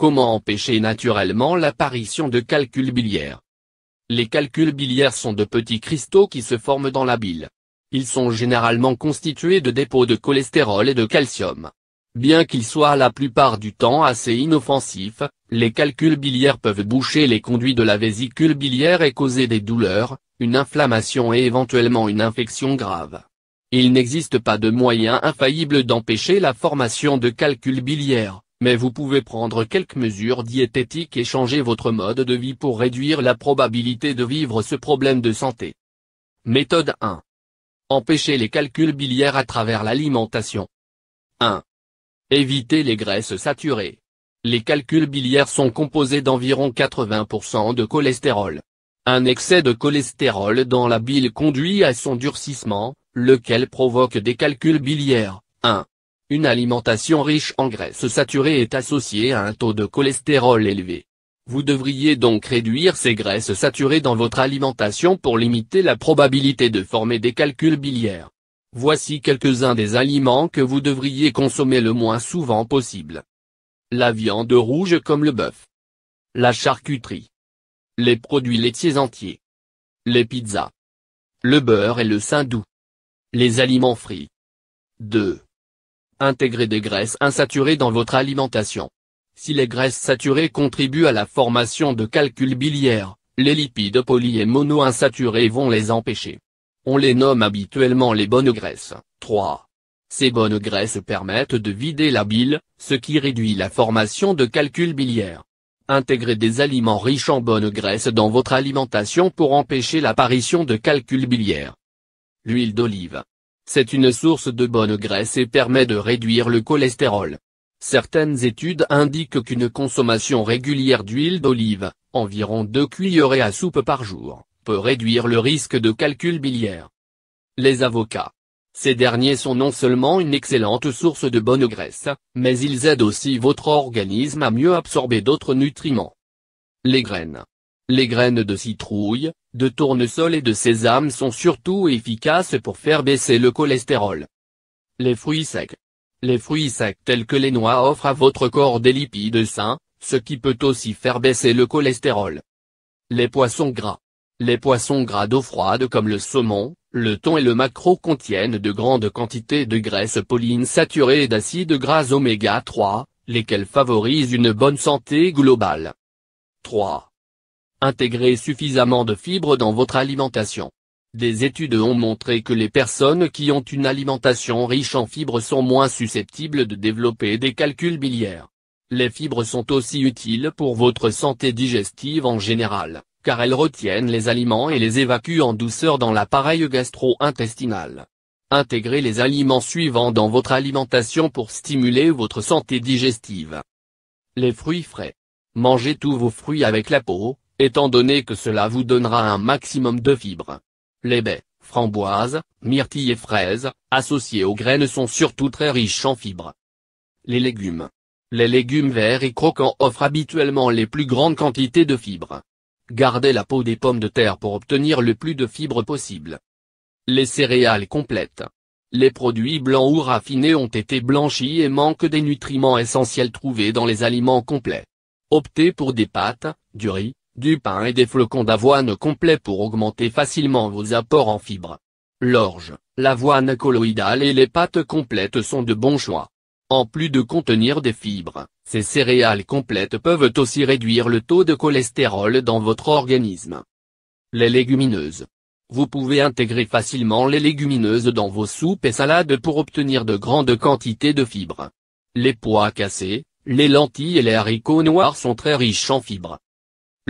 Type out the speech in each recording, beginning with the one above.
Comment empêcher naturellement l'apparition de calculs biliaires Les calculs biliaires sont de petits cristaux qui se forment dans la bile. Ils sont généralement constitués de dépôts de cholestérol et de calcium. Bien qu'ils soient la plupart du temps assez inoffensifs, les calculs biliaires peuvent boucher les conduits de la vésicule biliaire et causer des douleurs, une inflammation et éventuellement une infection grave. Il n'existe pas de moyen infaillible d'empêcher la formation de calculs biliaires, mais vous pouvez prendre quelques mesures diététiques et changer votre mode de vie pour réduire la probabilité de vivre ce problème de santé. Méthode 1. Empêcher les calculs biliaires à travers l'alimentation. 1. Évitez les graisses saturées. Les calculs biliaires sont composés d'environ 80% de cholestérol. Un excès de cholestérol dans la bile conduit à son durcissement, lequel provoque des calculs biliaires. 1. Une alimentation riche en graisses saturées est associée à un taux de cholestérol élevé. Vous devriez donc réduire ces graisses saturées dans votre alimentation pour limiter la probabilité de former des calculs biliaires. Voici quelques-uns des aliments que vous devriez consommer le moins souvent possible. La viande rouge comme le bœuf. La charcuterie. Les produits laitiers entiers. Les pizzas. Le beurre et le sein doux. Les aliments frits. 2. Intégrez des graisses insaturées dans votre alimentation. Si les graisses saturées contribuent à la formation de calculs biliaires, les lipides poly et monoinsaturés vont les empêcher. On les nomme habituellement les bonnes graisses. 3. Ces bonnes graisses permettent de vider la bile, ce qui réduit la formation de calculs biliaires. Intégrez des aliments riches en bonnes graisses dans votre alimentation pour empêcher l'apparition de calculs biliaires. L'huile d'olive, c'est une source de bonne graisse et permet de réduire le cholestérol. Certaines études indiquent qu'une consommation régulière d'huile d'olive, environ 2 cuillerées à soupe par jour, peut réduire le risque de calcul biliaire. Les avocats. Ces derniers sont non seulement une excellente source de bonne graisse, mais ils aident aussi votre organisme à mieux absorber d'autres nutriments. Les graines. Les graines de citrouille, de tournesol et de sésame sont surtout efficaces pour faire baisser le cholestérol. Les fruits secs. Les fruits secs tels que les noix offrent à votre corps des lipides sains, ce qui peut aussi faire baisser le cholestérol. Les poissons gras. Les poissons gras d'eau froide comme le saumon, le thon et le maquereau contiennent de grandes quantités de graisses polyinsaturées et d'acides gras oméga 3, lesquels favorisent une bonne santé globale. 3. Intégrez suffisamment de fibres dans votre alimentation. Des études ont montré que les personnes qui ont une alimentation riche en fibres sont moins susceptibles de développer des calculs biliaires. Les fibres sont aussi utiles pour votre santé digestive en général, car elles retiennent les aliments et les évacuent en douceur dans l'appareil gastro-intestinal. Intégrez les aliments suivants dans votre alimentation pour stimuler votre santé digestive. Les fruits frais. Mangez tous vos fruits avec la peau, étant donné que cela vous donnera un maximum de fibres. Les baies, framboises, myrtilles et fraises, associées aux graines sont surtout très riches en fibres. Les légumes. Les légumes verts et croquants offrent habituellement les plus grandes quantités de fibres. Gardez la peau des pommes de terre pour obtenir le plus de fibres possible. Les céréales complètes. Les produits blancs ou raffinés ont été blanchis et manquent des nutriments essentiels trouvés dans les aliments complets. Optez pour des pâtes, du riz, du pain et des flocons d'avoine complets pour augmenter facilement vos apports en fibres. L'orge, l'avoine colloïdale et les pâtes complètes sont de bons choix. En plus de contenir des fibres, ces céréales complètes peuvent aussi réduire le taux de cholestérol dans votre organisme. Les légumineuses. Vous pouvez intégrer facilement les légumineuses dans vos soupes et salades pour obtenir de grandes quantités de fibres. Les pois cassés, les lentilles et les haricots noirs sont très riches en fibres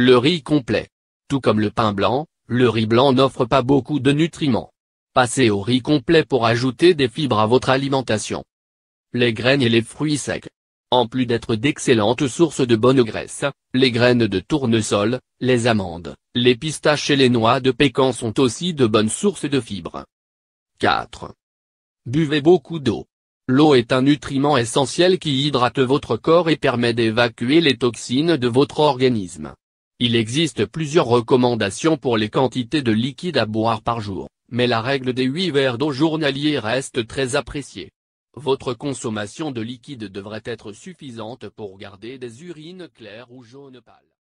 le riz complet. Tout comme le pain blanc, le riz blanc n'offre pas beaucoup de nutriments. Passez au riz complet pour ajouter des fibres à votre alimentation. Les graines et les fruits secs. En plus d'être d'excellentes sources de bonne graisse, les graines de tournesol, les amandes, les pistaches et les noix de pécan sont aussi de bonnes sources de fibres. 4. Buvez beaucoup d'eau. L'eau est un nutriment essentiel qui hydrate votre corps et permet d'évacuer les toxines de votre organisme. Il existe plusieurs recommandations pour les quantités de liquide à boire par jour, mais la règle des 8 verres d'eau journalier reste très appréciée. Votre consommation de liquide devrait être suffisante pour garder des urines claires ou jaunes pâles.